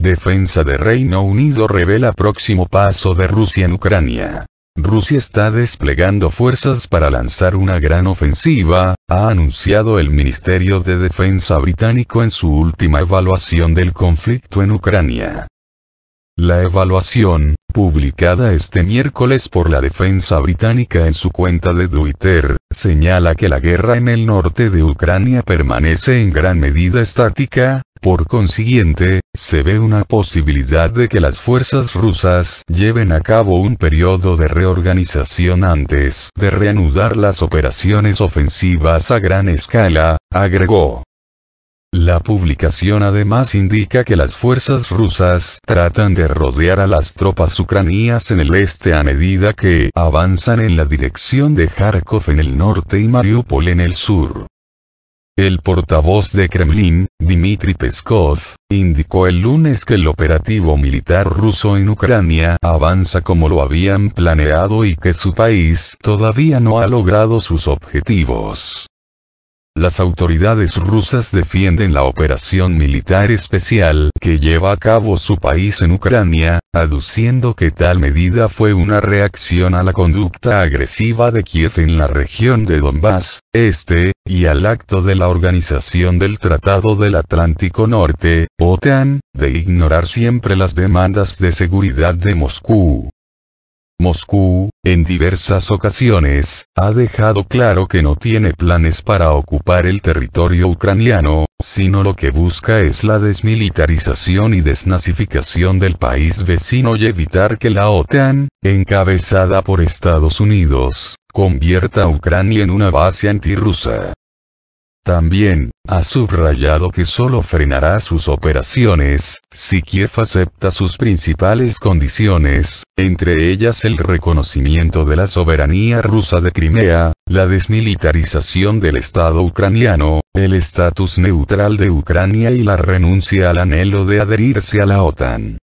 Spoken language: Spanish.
Defensa de Reino Unido revela próximo paso de Rusia en Ucrania. Rusia está desplegando fuerzas para lanzar una gran ofensiva, ha anunciado el Ministerio de Defensa británico en su última evaluación del conflicto en Ucrania. La evaluación, publicada este miércoles por la defensa británica en su cuenta de Twitter, señala que la guerra en el norte de Ucrania permanece en gran medida estática, por consiguiente, se ve una posibilidad de que las fuerzas rusas lleven a cabo un periodo de reorganización antes de reanudar las operaciones ofensivas a gran escala, agregó. La publicación además indica que las fuerzas rusas tratan de rodear a las tropas ucranianas en el este a medida que avanzan en la dirección de Kharkov en el norte y Mariupol en el sur. El portavoz de Kremlin, Dmitry Peskov, indicó el lunes que el operativo militar ruso en Ucrania avanza como lo habían planeado y que su país todavía no ha logrado sus objetivos. Las autoridades rusas defienden la operación militar especial que lleva a cabo su país en Ucrania, aduciendo que tal medida fue una reacción a la conducta agresiva de Kiev en la región de Donbass, este, y al acto de la Organización del Tratado del Atlántico Norte, OTAN, de ignorar siempre las demandas de seguridad de Moscú. Moscú, en diversas ocasiones, ha dejado claro que no tiene planes para ocupar el territorio ucraniano, sino lo que busca es la desmilitarización y desnazificación del país vecino y evitar que la OTAN, encabezada por Estados Unidos, convierta a Ucrania en una base antirrusa. También, ha subrayado que solo frenará sus operaciones, si Kiev acepta sus principales condiciones, entre ellas el reconocimiento de la soberanía rusa de Crimea, la desmilitarización del Estado ucraniano, el estatus neutral de Ucrania y la renuncia al anhelo de adherirse a la OTAN.